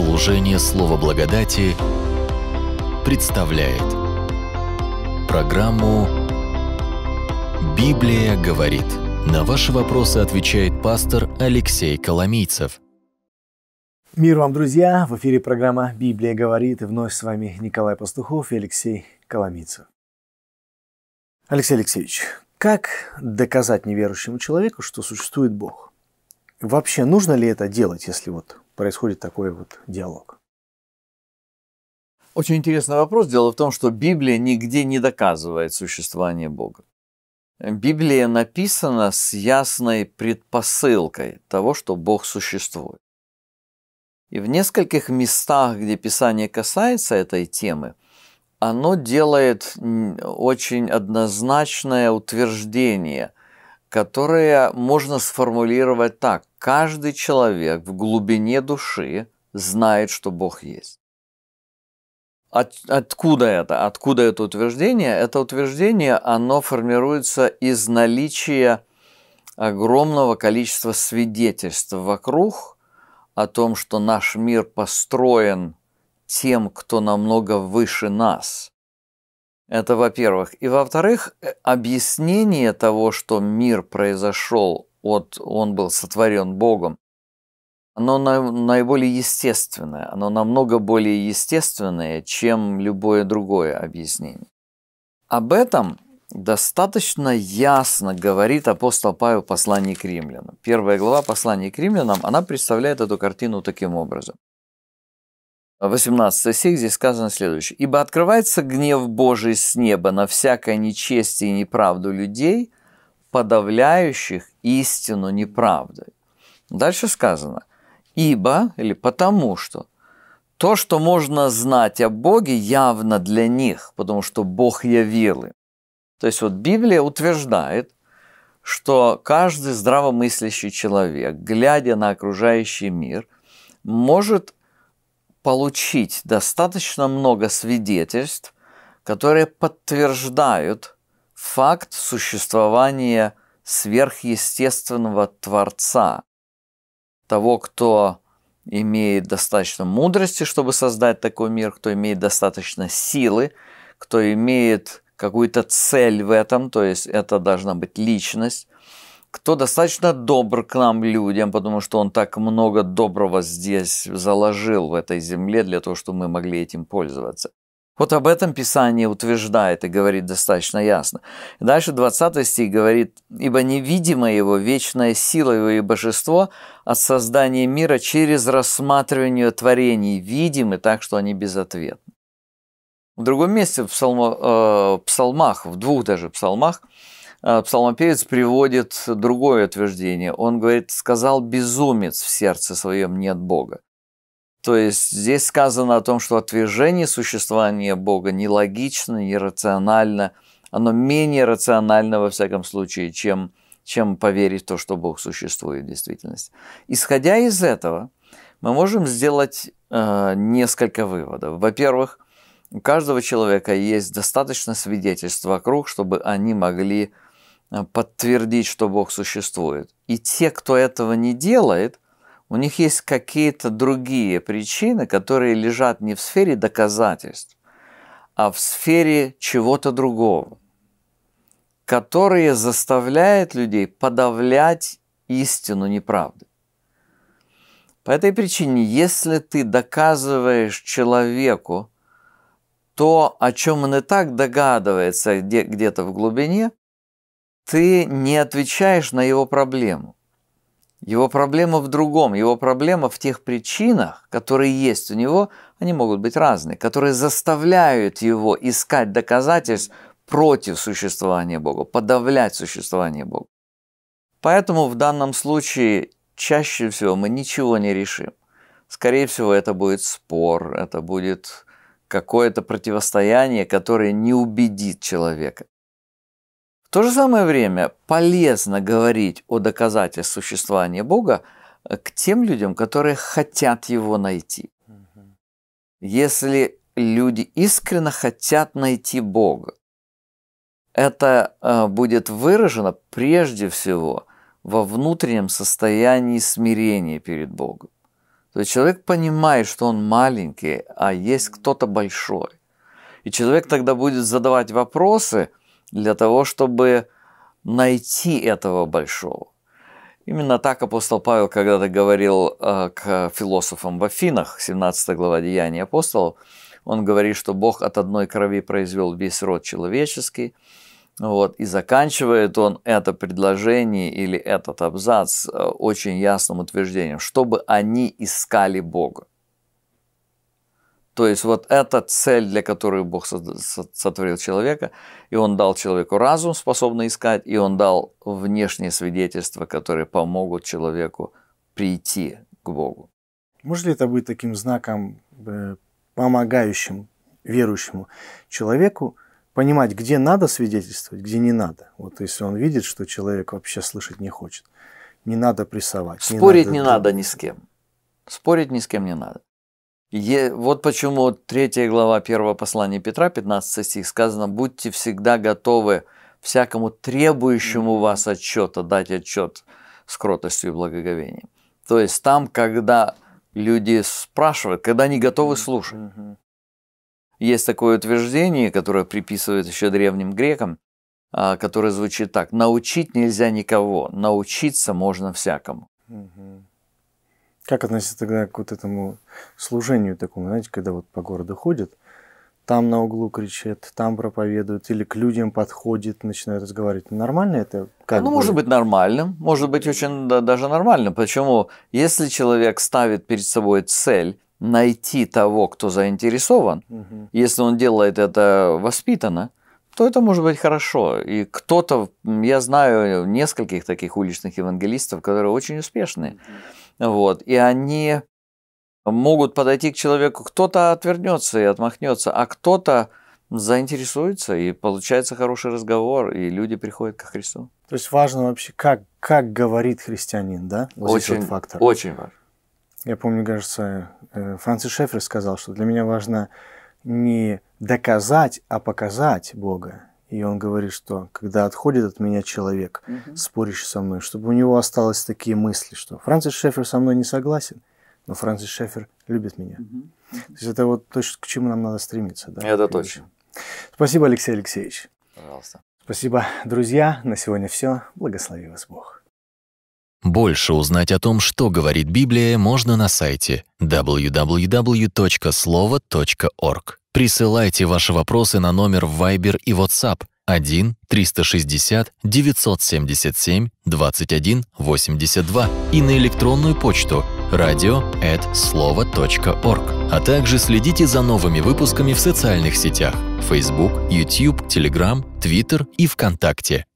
Служение Слова Благодати представляет программу «Библия говорит». На ваши вопросы отвечает пастор Алексей Коломийцев. Мир вам, друзья! В эфире программа «Библия говорит» и вновь с вами Николай Пастухов и Алексей Коломийцев. Алексей Алексеевич, как доказать неверующему человеку, что существует Бог? Вообще нужно ли это делать, если вот происходит такой вот диалог. Очень интересный вопрос. Дело в том, что Библия нигде не доказывает существование Бога. Библия написана с ясной предпосылкой того, что Бог существует. И в нескольких местах, где Писание касается этой темы, оно делает очень однозначное утверждение – которое можно сформулировать так. Каждый человек в глубине души знает, что Бог есть. От, откуда это? Откуда это утверждение? Это утверждение, оно формируется из наличия огромного количества свидетельств вокруг о том, что наш мир построен тем, кто намного выше нас, это во-первых. И во-вторых, э, объяснение того, что мир произошел от он был сотворен Богом, оно на, наиболее естественное, оно намного более естественное, чем любое другое объяснение. Об этом достаточно ясно говорит апостол Павел в послании к римлянам. Первая глава послания к римлянам, она представляет эту картину таким образом. 18 стих здесь сказано следующее. «Ибо открывается гнев Божий с неба на всякое нечестие и неправду людей, подавляющих истину неправдой». Дальше сказано. «Ибо» или «потому что» то, что можно знать о Боге, явно для них, потому что Бог явил им. То есть вот Библия утверждает, что каждый здравомыслящий человек, глядя на окружающий мир, может получить достаточно много свидетельств, которые подтверждают факт существования сверхъестественного Творца, того, кто имеет достаточно мудрости, чтобы создать такой мир, кто имеет достаточно силы, кто имеет какую-то цель в этом, то есть это должна быть личность, кто достаточно добр к нам людям, потому что он так много доброго здесь заложил в этой земле для того, чтобы мы могли этим пользоваться. Вот об этом Писание утверждает и говорит достаточно ясно. Дальше 20 стих говорит, «Ибо невидимо его вечная сила его и божество от создания мира через рассматривание творений видимы так, что они безответны». В другом месте, в э, псалмах, в двух даже псалмах, а, псалмопевец приводит другое утверждение. Он говорит, сказал безумец в сердце своем нет Бога. То есть здесь сказано о том, что отвержение существования Бога нелогично, нерационально, оно менее рационально во всяком случае, чем, чем поверить в то, что Бог существует в действительности. Исходя из этого, мы можем сделать э, несколько выводов. Во-первых, у каждого человека есть достаточно свидетельств вокруг, чтобы они могли Э, подтвердить, что Бог существует. И те, кто этого не делает, у них есть какие-то другие причины, которые лежат не в сфере доказательств, а в сфере чего-то другого, которые заставляют людей подавлять истину неправды. По этой причине, если ты доказываешь человеку то, о чем он и так догадывается где- где-то в глубине, ты не отвечаешь на его проблему. Его проблема в другом, его проблема в тех причинах, которые есть у него, они могут быть разные, которые заставляют его искать доказательств против существования Бога, подавлять существование Бога. Поэтому в данном случае чаще всего мы ничего не решим. Скорее всего, это будет спор, это будет какое-то противостояние, которое не убедит человека. В то же самое время полезно говорить о доказательстве существования Бога э, к тем людям, которые хотят его найти. Если люди искренне хотят найти Бога, это э, будет выражено прежде всего во внутреннем состоянии смирения перед Богом. То есть человек понимает, что он маленький, а есть кто-то большой. И человек тогда будет задавать вопросы – для того, чтобы найти этого большого. Именно так апостол Павел когда-то говорил э, к философам в Афинах, 17 глава Деяний апостолов, он говорит, что Бог от одной крови произвел весь род человеческий, вот, и заканчивает он это предложение или этот абзац э, очень ясным утверждением, чтобы они искали Бога. То есть вот эта цель, для которой Бог сотворил человека, и Он дал человеку разум, способный искать, и Он дал внешние свидетельства, которые помогут человеку прийти к Богу. Может ли это быть таким знаком, э, помогающим верующему человеку понимать, где надо свидетельствовать, где не надо? Вот если он видит, что человек вообще слышать не хочет, не надо прессовать. Спорить не надо, не надо ни с кем. Спорить ни с кем не надо. Е, вот почему 3 глава 1 послания Петра, 15 стих, сказано, будьте всегда готовы всякому требующему вас отчета дать отчет с кротостью и благоговением. То есть там, когда люди спрашивают, когда они готовы слушать. Есть такое утверждение, которое приписывают еще древним грекам, а, которое звучит так. Научить нельзя никого, научиться можно всякому. Как относиться тогда к вот этому служению такому, знаете, когда вот по городу ходят, там на углу кричат, там проповедуют, или к людям подходит, начинают разговаривать. Нормально это? Как ну, бы? может быть нормальным, может быть очень да, даже нормальным. Почему? Если человек ставит перед собой цель найти того, кто заинтересован, угу. если он делает это воспитанно, то это может быть хорошо. И кто-то, я знаю нескольких таких уличных евангелистов, которые очень успешные. Угу вот. И они могут подойти к человеку, кто-то отвернется и отмахнется, а кто-то заинтересуется, и получается хороший разговор, и люди приходят ко Христу. То есть важно вообще, как, как говорит христианин, да? Вот очень, вот фактор. очень важно. Я помню, кажется, э, Францис Шефер сказал, что для меня важно не доказать, а показать Бога. И он говорит, что когда отходит от меня человек, угу. спорящий со мной, чтобы у него осталось такие мысли, что Францис Шефер со мной не согласен, но Францис Шефер любит меня. Угу. То есть это вот то, к чему нам надо стремиться. Да, это точно. Спасибо, Алексей Алексеевич. Пожалуйста. Спасибо, друзья. На сегодня все. Благослови вас Бог. Больше узнать о том, что говорит Библия, можно на сайте www.slovo.org. Присылайте ваши вопросы на номер в Viber и WhatsApp 1 360 977 21 82 и на электронную почту radio@slovo.org. А также следите за новыми выпусками в социальных сетях: Facebook, YouTube, Telegram, Twitter и ВКонтакте.